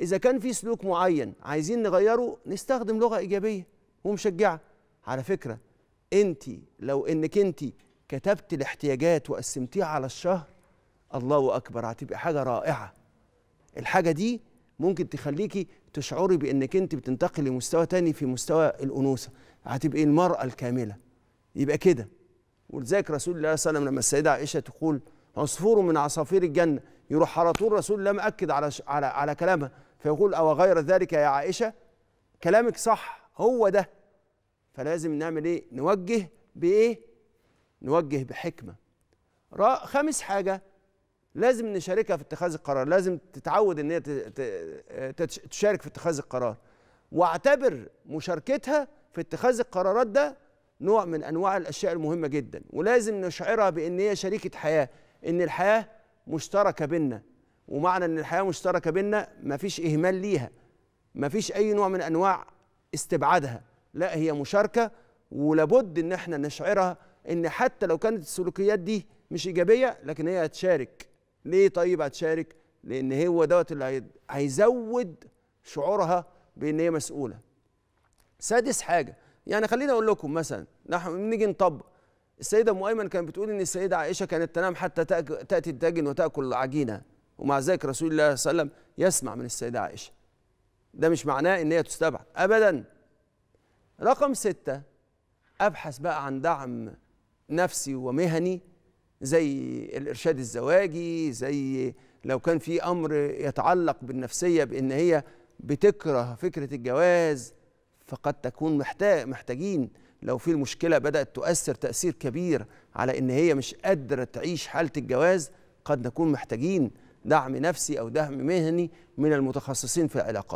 إذا كان في سلوك معين عايزين نغيره نستخدم لغة إيجابية ومشجعة على فكرة أنت لو أنك أنت كتبت الاحتياجات وقسمتيها على الشهر الله أكبر هتبقى حاجة رائعة الحاجة دي ممكن تخليكي تشعري بأنك أنت بتنتقلي لمستوى تاني في مستوى الأنوثة هتبقي المرأة الكاملة يبقى كده ولذلك رسول الله صلى الله عليه وسلم لما السيدة عائشة تقول عصفور من عصافير الجنة يروح على طول رسول الله مأكد على على على كلامها فيقول أو غير ذلك يا عائشة كلامك صح هو ده فلازم نعمل إيه نوجه بإيه نوجه بحكمة خامس حاجة لازم نشاركها في اتخاذ القرار لازم تتعود ان هي تشارك في اتخاذ القرار واعتبر مشاركتها في اتخاذ القرارات ده نوع من انواع الاشياء المهمه جدا ولازم نشعرها بان هي شريكه حياه ان الحياه مشتركه بيننا ومعنى ان الحياه مشتركه بينا مفيش اهمال ليها مفيش اي نوع من انواع استبعادها لا هي مشاركه ولابد ان احنا نشعرها ان حتى لو كانت السلوكيات دي مش ايجابيه لكن هي هتشارك ليه طيب هتشارك لان هو دوت اللي هيزود شعورها بان هي مسؤوله سادس حاجه يعني خليني اقول لكم مثلا نحن نيجي نطبق السيده ام ايمن كانت بتقول ان السيده عائشه كانت تنام حتى تاتي الدجن وتاكل عجينه ومع ذلك رسول الله صلى الله عليه وسلم يسمع من السيدة عائشة ده مش معناه ان هي تستبعد ابدا رقم ستة ابحث بقى عن دعم نفسي ومهني زي الارشاد الزواجي زي لو كان في امر يتعلق بالنفسيه بان هي بتكره فكره الجواز فقد تكون محتاج محتاجين لو في المشكله بدات تؤثر تاثير كبير على ان هي مش قادره تعيش حاله الجواز قد نكون محتاجين دعم نفسي أو دعم مهني من المتخصصين في العلاقات